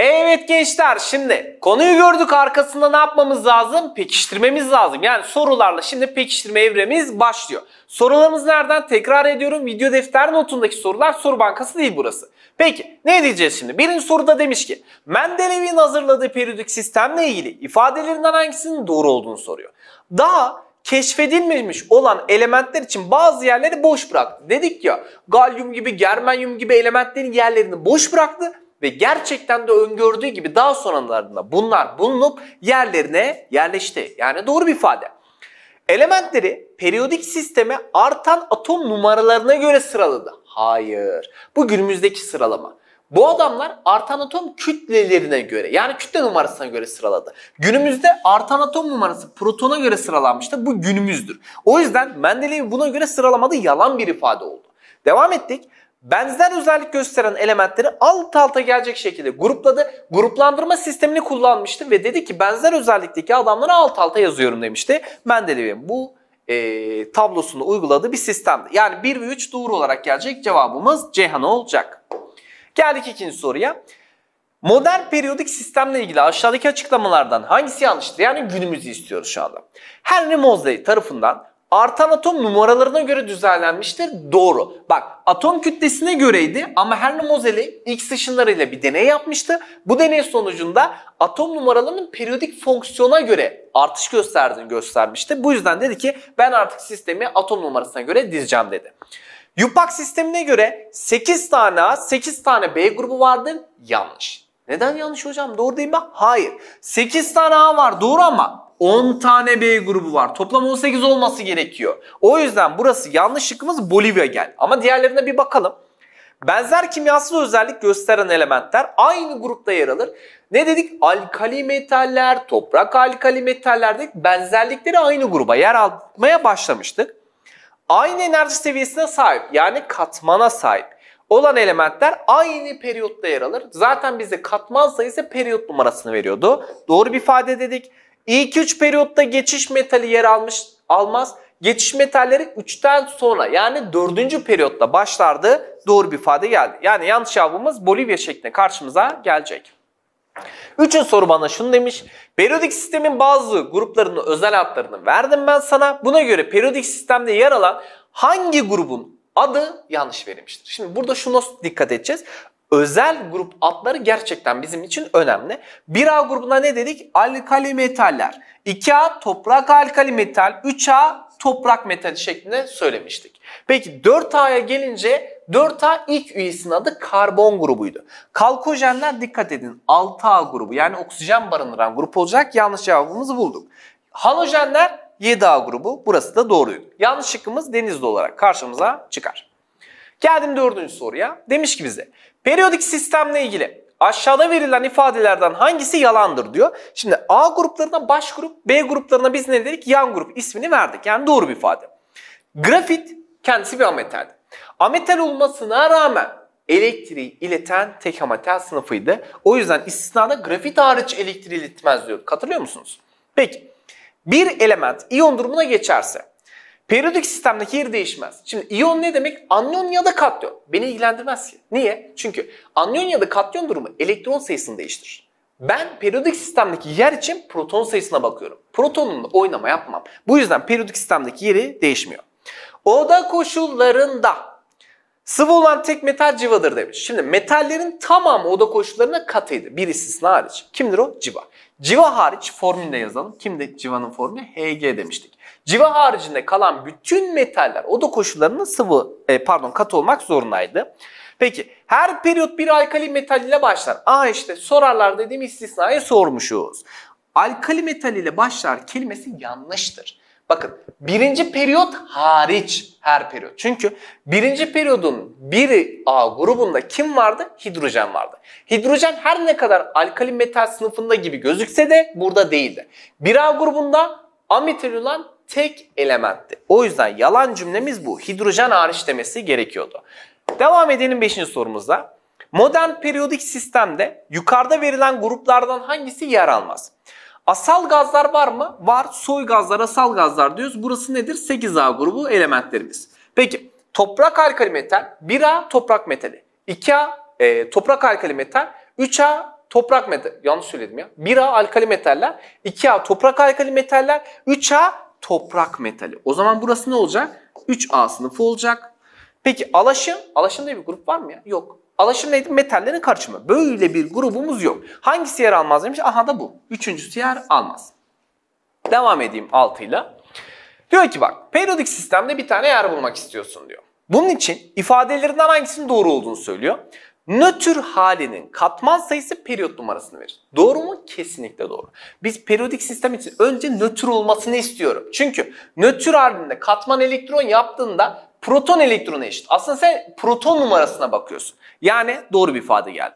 Evet gençler şimdi konuyu gördük arkasında ne yapmamız lazım? Pekiştirmemiz lazım. Yani sorularla şimdi pekiştirme evremiz başlıyor. Sorularımız nereden? Tekrar ediyorum video defter notundaki sorular soru bankası değil burası. Peki ne diyeceğiz şimdi? Birinci soruda demiş ki Mendelev'in hazırladığı periyodik sistemle ilgili ifadelerinden hangisinin doğru olduğunu soruyor. Daha keşfedilmemiş olan elementler için bazı yerleri boş bıraktı. Dedik ya galyum gibi germanyum gibi elementlerin yerlerini boş bıraktı ve gerçekten de öngördüğü gibi daha sonralarında bunlar bulunup yerlerine yerleşti. Yani doğru bir ifade. Elementleri periyodik sisteme artan atom numaralarına göre sıraladı. Hayır. Bu günümüzdeki sıralama. Bu adamlar artan atom kütlelerine göre yani kütle numarasına göre sıraladı. Günümüzde artan atom numarası protona göre sıralanmıştı. Bu günümüzdür. O yüzden Mendeleev buna göre sıralamadı yalan bir ifade oldu. Devam ettik benzer özellik gösteren elementleri alt alta gelecek şekilde grupladı. Gruplandırma sistemini kullanmıştı ve dedi ki benzer özellikteki adamları alt alta yazıyorum demişti. Mendeleev'in bu e, tablosunu uyguladığı bir sistemdi. Yani 1 ve 3 doğru olarak gelecek cevabımız Ceyhan olacak. Geldik ikinci soruya. Modern periyodik sistemle ilgili aşağıdaki açıklamalardan hangisi yanlıştır? Yani günümüzü istiyoruz şu anda. Henry Moseley tarafından Artan atom numaralarına göre düzenlenmiştir. Doğru. Bak atom kütlesine göreydi ama Herno Moseley X ışınlarıyla bir deney yapmıştı. Bu deney sonucunda atom numaralarının periyodik fonksiyona göre artış gösterdiğini göstermişti. Bu yüzden dedi ki ben artık sistemi atom numarasına göre dizeceğim dedi. Yupak sistemine göre 8 tane A, 8 tane B grubu vardır. Yanlış. Neden yanlış hocam? Doğru değil mi? Hayır. 8 tane A var doğru ama 10 tane B grubu var. Toplam 18 olması gerekiyor. O yüzden burası yanlış şıkkımız Bolivya gel. Ama diğerlerine bir bakalım. Benzer kimyasal özellik gösteren elementler aynı grupta yer alır. Ne dedik? Alkali metaller, toprak alkali metaller dedik. benzerlikleri aynı gruba yer almaya başlamıştık. Aynı enerji seviyesine sahip yani katmana sahip olan elementler aynı periyotta yer alır. Zaten bize katman sayısı periyot numarasını veriyordu. Doğru bir ifade dedik. İlk 3 periyotta geçiş metali yer almış almaz. Geçiş metalleri 3'ten sonra yani 4. periyotta başlardı. Doğru bir ifade geldi. Yani yanlış cevabımız Bolivya şeklinde karşımıza gelecek. Üçüncü soru bana şunu demiş. Periyodik sistemin bazı gruplarının özel adlarını verdim ben sana. Buna göre periyodik sistemde yer alan hangi grubun adı yanlış verilmiştir? Şimdi burada şunu dikkat edeceğiz özel grup adları gerçekten bizim için önemli. 1A grubuna ne dedik? Alkali metaller. 2A toprak alkali metal, 3A toprak metali şeklinde söylemiştik. Peki 4A'ya gelince 4A ilk üyesinin adı karbon grubuydu. Kalkojenler dikkat edin 6A grubu yani oksijen barındıran grup olacak yanlış cevabımızı bulduk. Halojenler 7A grubu burası da doğruydu. Yanlış şıkkımız denizli olarak karşımıza çıkar. Geldim dördüncü soruya. Demiş ki bize Periyodik sistemle ilgili aşağıda verilen ifadelerden hangisi yalandır diyor. Şimdi A gruplarına baş grup, B gruplarına biz ne dedik? Yan grup ismini verdik. Yani doğru bir ifade. Grafit kendisi bir ametaldi. Ametal olmasına rağmen elektriği ileten tek ametal sınıfıydı. O yüzden istisnada grafit hariç elektriği iletmez diyor. Hatırlıyor musunuz? Peki bir element iyon durumuna geçerse Periyodik sistemdeki yeri değişmez. Şimdi iyon ne demek? Anyon ya da katyon. Beni ilgilendirmez ki. Niye? Çünkü anyon ya da katyon durumu elektron sayısını değiştirir. Ben periyodik sistemdeki yer için proton sayısına bakıyorum. Protonunla oynama yapmam. Bu yüzden periyodik sistemdeki yeri değişmiyor. Oda koşullarında sıvı olan tek metal civadır demiş. Şimdi metallerin tamamı oda koşullarına katıydı. Bir istisna hariç. Kimdir o? Civa. Civa hariç formülde yazalım. Kimdi civanın formülü? Hg demiştik. Civa haricinde kalan bütün metaller oda koşullarında sıvı e, pardon katı olmak zorundaydı. Peki her periyot bir alkali metal ile başlar. Aa işte sorarlar dediğim istisnayı sormuşuz. Alkali metal ile başlar kelimesi yanlıştır. Bakın birinci periyot hariç her periyot. Çünkü birinci periyodun bir A grubunda kim vardı? Hidrojen vardı. Hidrojen her ne kadar alkali metal sınıfında gibi gözükse de burada değildi. Bir a grubunda ametal olan tek elementti. O yüzden yalan cümlemiz bu. Hidrojen hariç demesi gerekiyordu. Devam edelim 5. sorumuzda. Modern periyodik sistemde yukarıda verilen gruplardan hangisi yer almaz? Asal gazlar var mı? Var. Soy gazlar, asal gazlar diyoruz. Burası nedir? 8A grubu elementlerimiz. Peki toprak alkali metal, 1A toprak metali, 2A e, toprak alkali metal, 3A toprak metal. Yanlış söyledim ya. 1A alkali metaller, 2A toprak alkali metaller, 3A toprak metali. O zaman burası ne olacak? 3A sınıfı olacak. Peki alaşım, alaşımda bir grup var mı ya? Yok. Alaşım neydi? Metallerin karışımı. Böyle bir grubumuz yok. Hangisi yer almaz demiş? Aha da bu. Üçüncüsü yer almaz. Devam edeyim 6 Diyor ki bak periyodik sistemde bir tane yer bulmak istiyorsun diyor. Bunun için ifadelerinden hangisinin doğru olduğunu söylüyor nötr halinin katman sayısı periyot numarasını verir. Doğru mu? Kesinlikle doğru. Biz periyodik sistem için önce nötr olmasını istiyorum. Çünkü nötr halinde katman elektron yaptığında proton elektrona eşit. Aslında sen proton numarasına bakıyorsun. Yani doğru bir ifade geldi.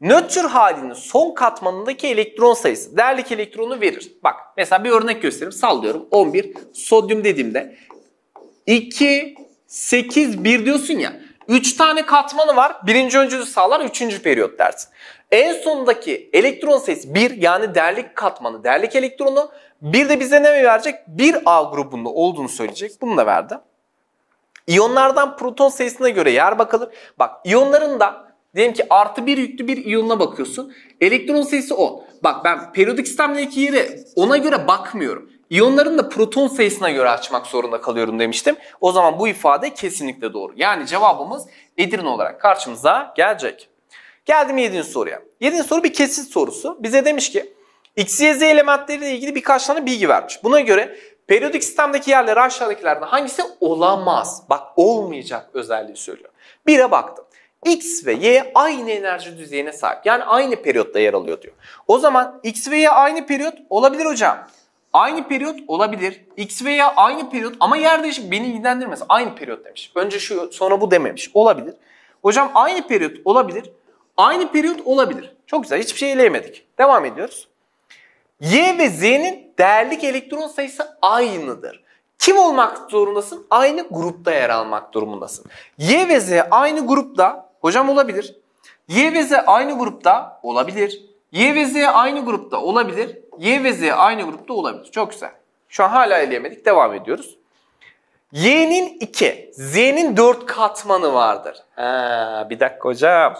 Nötr halinin son katmanındaki elektron sayısı değerlik elektronu verir. Bak mesela bir örnek göstereyim. Sallıyorum 11 sodyum dediğimde 2 8 1 diyorsun ya. 3 tane katmanı var. Birinci öncülü sağlar üçüncü periyot dersin. En sondaki elektron sayısı 1 yani derlik katmanı, derlik elektronu. Bir de bize ne verecek? 1A grubunda olduğunu söyleyecek. Bunu da verdi. İyonlardan proton sayısına göre yer bakılır. Bak iyonların da diyelim ki artı 1 yüklü bir iyonuna bakıyorsun. Elektron sayısı 10. Bak ben periyodik sistemdeki yeri ona göre bakmıyorum. İyonların da proton sayısına göre açmak zorunda kalıyorum demiştim. O zaman bu ifade kesinlikle doğru. Yani cevabımız Edirne olarak karşımıza gelecek. Geldim 7. soruya. 7. soru bir kesit sorusu. Bize demiş ki X, Y, Z elementleriyle ilgili birkaç tane bilgi vermiş. Buna göre periyodik sistemdeki yerleri aşağıdakilerden hangisi olamaz? Bak olmayacak özelliği söylüyor. 1'e baktım. X ve Y aynı enerji düzeyine sahip. Yani aynı periyotta yer alıyor diyor. O zaman X ve Y aynı periyot olabilir hocam. Aynı periyot olabilir. X veya aynı periyot ama yer değişimi beni ilgilendirmez. Aynı periyot demiş. Önce şu sonra bu dememiş. Olabilir. Hocam aynı periyot olabilir. Aynı periyot olabilir. Çok güzel. Hiçbir şey eleyemedik. Devam ediyoruz. Y ve Z'nin değerlik elektron sayısı aynıdır. Kim olmak zorundasın? Aynı grupta yer almak durumundasın. Y ve Z aynı grupta hocam olabilir. Y ve Z aynı grupta olabilir. Y ve Z aynı grupta olabilir. Y ve Z aynı grupta olabilir. Çok güzel. Şu an hala eleyemedik. Devam ediyoruz. Y'nin 2, Z'nin 4 katmanı vardır. Ha, bir dakika hocam.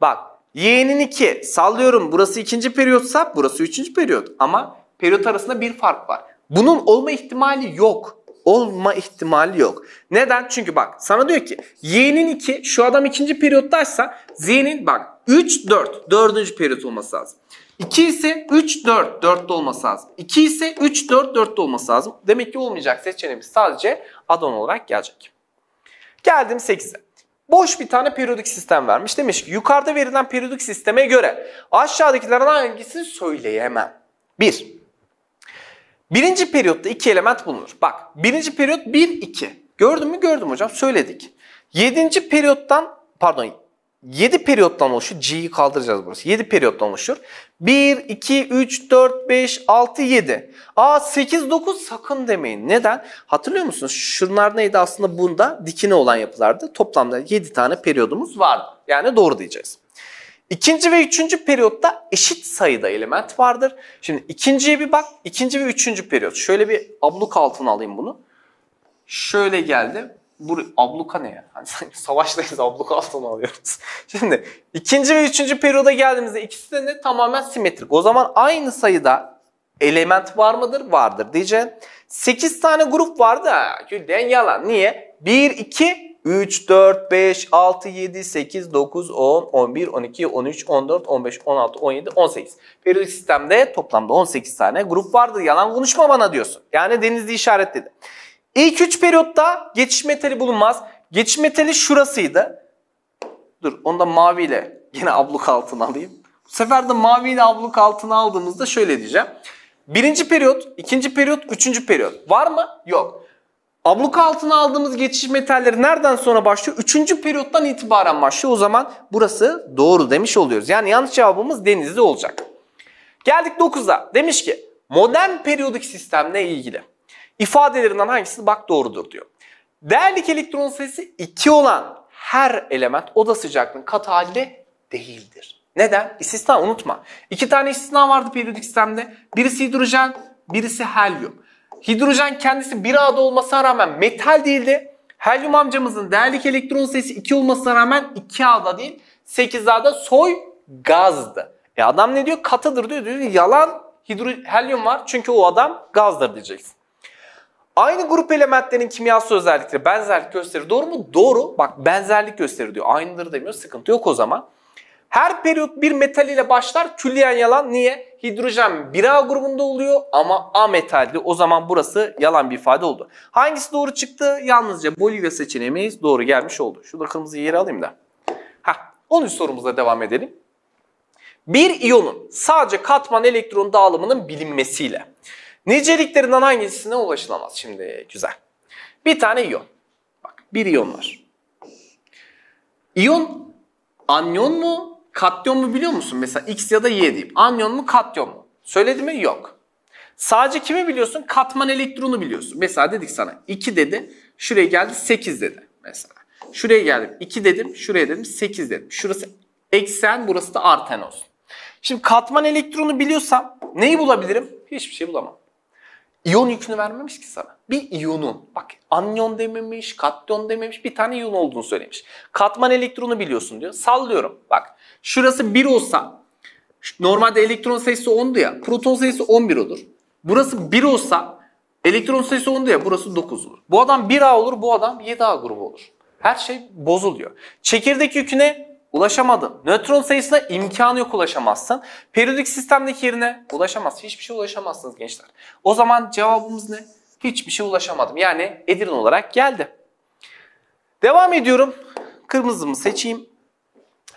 Bak Y'nin 2 sallıyorum burası ikinci periyotsa burası üçüncü periyot. Ama periyot arasında bir fark var. Bunun olma ihtimali yok olma ihtimali yok. Neden? Çünkü bak sana diyor ki Y'nin 2 şu adam ikinci periyottaysa Z'nin bak 3 4 dördüncü periyot olması lazım. 2 ise 3 4 dörtte olması lazım. 2 ise 3 4 dörtte olması lazım. Demek ki olmayacak seçeneğimiz sadece addon olarak gelecek. Geldim 8'e. Boş bir tane periyodik sistem vermiş. Demiş ki yukarıda verilen periyodik sisteme göre aşağıdakilerden hangisini söyleyemem? 1. Birinci periyotta iki element bulunur. Bak birinci periyot 1-2. Gördün mü? Gördüm hocam. Söyledik. Yedinci periyottan pardon yedi periyottan oluşuyor. C'yi kaldıracağız burası. Yedi periyottan oluşuyor. 1, 2, 3, 4, 5, 6, 7. Aa 8, 9 sakın demeyin. Neden? Hatırlıyor musunuz? Şunlar neydi aslında bunda? Dikine olan yapılardı. Toplamda 7 tane periyodumuz vardı. Yani doğru diyeceğiz. İkinci ve üçüncü periyotta eşit sayıda element vardır. Şimdi ikinciye bir bak. İkinci ve üçüncü periyot. Şöyle bir abluk altına alayım bunu. Şöyle geldi. Bu abluka ne ya? Yani sanki savaştayız abluk altına alıyoruz. Şimdi ikinci ve üçüncü periyoda geldiğimizde ikisi de ne? Tamamen simetrik. O zaman aynı sayıda element var mıdır? Vardır diyeceğim. 8 tane grup vardı den Gülden yalan. Niye? 1, 2, 3, 4, 5, 6, 7, 8, 9, 10, 11, 12, 13, 14, 15, 16, 17, 18. Periyodik sistemde toplamda 18 tane grup vardır. Yalan konuşma bana diyorsun. Yani Denizli işaretledi. İlk 3 periyotta geçiş metali bulunmaz. Geçiş metali şurasıydı. Dur onu da maviyle yine abluk altına alayım. Bu sefer de maviyle abluk altına aldığımızda şöyle diyeceğim. Birinci periyot, ikinci periyot, üçüncü periyot. Var mı? Yok. Abluka altına aldığımız geçiş metalleri nereden sonra başlıyor? Üçüncü periyottan itibaren başlıyor. O zaman burası doğru demiş oluyoruz. Yani yanlış cevabımız denizli olacak. Geldik 9'a. Demiş ki modern periyodik sistemle ilgili ifadelerinden hangisi bak doğrudur diyor. Değerlik elektron sayısı 2 olan her element oda sıcaklığının kat halinde değildir. Neden? İstisna unutma. İki tane istisna vardı periyodik sistemde. Birisi hidrojen, birisi helyum. Hidrojen kendisi bir ağda olmasına rağmen metal değildi. Helyum amcamızın değerlik elektron sayısı 2 olmasına rağmen 2 ağda değil 8 ağda soy gazdı. E adam ne diyor? Katıdır diyor. diyor yalan hidro helyum var çünkü o adam gazdır diyeceksin. Aynı grup elementlerin kimyasal özellikleri benzerlik gösterir. Doğru mu? Doğru. Bak benzerlik gösterir diyor. Aynıdır demiyor. Sıkıntı yok o zaman. Her periyot bir metal ile başlar külliyen yalan. Niye? Hidrojen 1A grubunda oluyor ama A metaldi. O zaman burası yalan bir ifade oldu. Hangisi doğru çıktı? Yalnızca Bolivya seçeneğimiz doğru gelmiş oldu. Şurada kırmızı yeri alayım da. Heh, 13 sorumuzla devam edelim. Bir iyonun sadece katman elektron dağılımının bilinmesiyle niceliklerinden hangisine ulaşılamaz? Şimdi güzel. Bir tane iyon. Bak bir iyon var. İyon anyon mu Katyon mu biliyor musun? Mesela X ya da Y diyeyim. Anyon mu katyon mu? Söyledi mi? Yok. Sadece kimi biliyorsun? Katman elektronu biliyorsun. Mesela dedik sana 2 dedi. Şuraya geldi 8 dedi mesela. Şuraya geldim 2 dedim. Şuraya dedim 8 dedim. Şurası eksen burası da arten olsun. Şimdi katman elektronu biliyorsam neyi bulabilirim? Hiçbir şey bulamam. İyon yükünü vermemiş ki sana. Bir iyonun, bak anyon dememiş, katyon dememiş, bir tane iyon olduğunu söylemiş. Katman elektronu biliyorsun diyor. Sallıyorum. Bak şurası 1 olsa, normalde elektron sayısı 10'du ya, proton sayısı 11 olur. Burası 1 olsa, elektron sayısı 10'du ya, burası 9 olur. Bu adam 1A olur, bu adam 7A grubu olur. Her şey bozuluyor. Çekirdek yüküne Ulaşamadın. Nötron sayısına imkanı yok ulaşamazsın. Periyodik sistemdeki yerine ulaşamazsın. Hiçbir şey ulaşamazsınız gençler. O zaman cevabımız ne? Hiçbir şey ulaşamadım. Yani Edirne olarak geldi. Devam ediyorum. Kırmızımı seçeyim.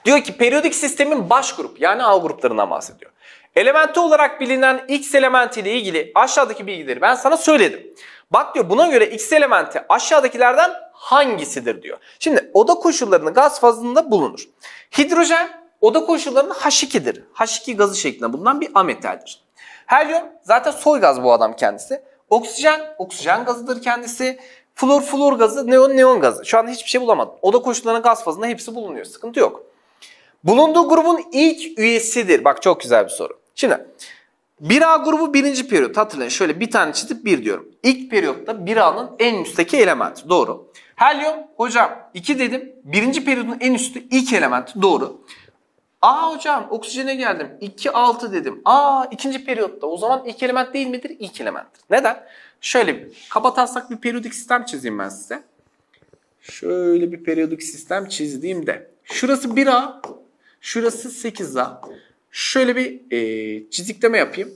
Diyor ki periyodik sistemin baş grup yani A gruplarından bahsediyor. Elementi olarak bilinen x elementi ile ilgili aşağıdaki bilgileri ben sana söyledim. Bak diyor buna göre x elementi aşağıdakilerden hangisidir diyor. Şimdi oda koşullarının gaz fazında bulunur. Hidrojen oda koşullarının H2'dir. H2 gazı şeklinde bulunan bir ametaldir. Helyum zaten soy gaz bu adam kendisi. Oksijen, oksijen gazıdır kendisi. Flor, flor gazı, neon, neon gazı. Şu anda hiçbir şey bulamadım. Oda koşullarının gaz fazında hepsi bulunuyor. Sıkıntı yok. Bulunduğu grubun ilk üyesidir. Bak çok güzel bir soru. Şimdi 1A grubu birinci periyot. Hatırlayın şöyle bir tane çizip bir diyorum. İlk periyotta 1A'nın en üstteki elementi. Doğru. Helyum hocam 2 dedim. Birinci periyodun en üstü ilk elementi. Doğru. A hocam oksijene geldim. 2 6 dedim. A ikinci periyotta. O zaman ilk element değil midir? İlk elementtir. Neden? Şöyle bir kabataslak bir periyodik sistem çizeyim ben size. Şöyle bir periyodik sistem çizdiğimde şurası 1A, Şurası 8 daha. Şöyle bir e, çizikleme yapayım.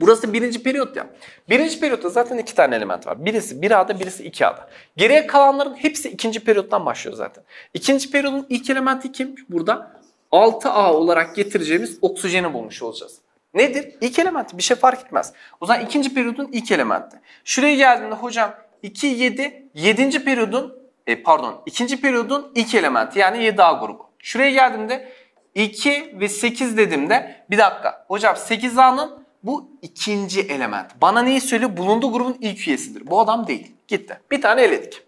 Burası birinci periyot ya. Birinci periyotta zaten iki tane element var. Birisi 1A'da birisi 2A'da. Geriye kalanların hepsi ikinci periyottan başlıyor zaten. İkinci periyodun ilk elementi kim? Burada 6A olarak getireceğimiz oksijeni bulmuş olacağız. Nedir? İlk elementi bir şey fark etmez. O zaman ikinci periyodun ilk elementi. Şuraya geldiğimde hocam 2, 7, 7. periyodun e, pardon ikinci periyodun ilk elementi yani 7A grubu. Şuraya geldiğimde 2 ve 8 dediğimde bir dakika hocam 8A'nın bu ikinci element. Bana neyi söylüyor? Bulunduğu grubun ilk üyesidir. Bu adam değil. Gitti. Bir tane eledik.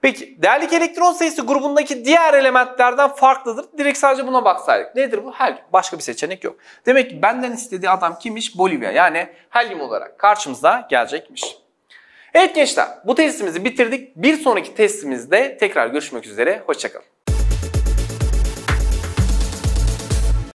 Peki değerli elektron sayısı grubundaki diğer elementlerden farklıdır. Direkt sadece buna baksaydık. Nedir bu? Helyum. Başka bir seçenek yok. Demek ki benden istediği adam kimmiş? Bolivya. Yani helyum olarak karşımıza gelecekmiş. Evet gençler bu testimizi bitirdik. Bir sonraki testimizde tekrar görüşmek üzere. Hoşçakalın.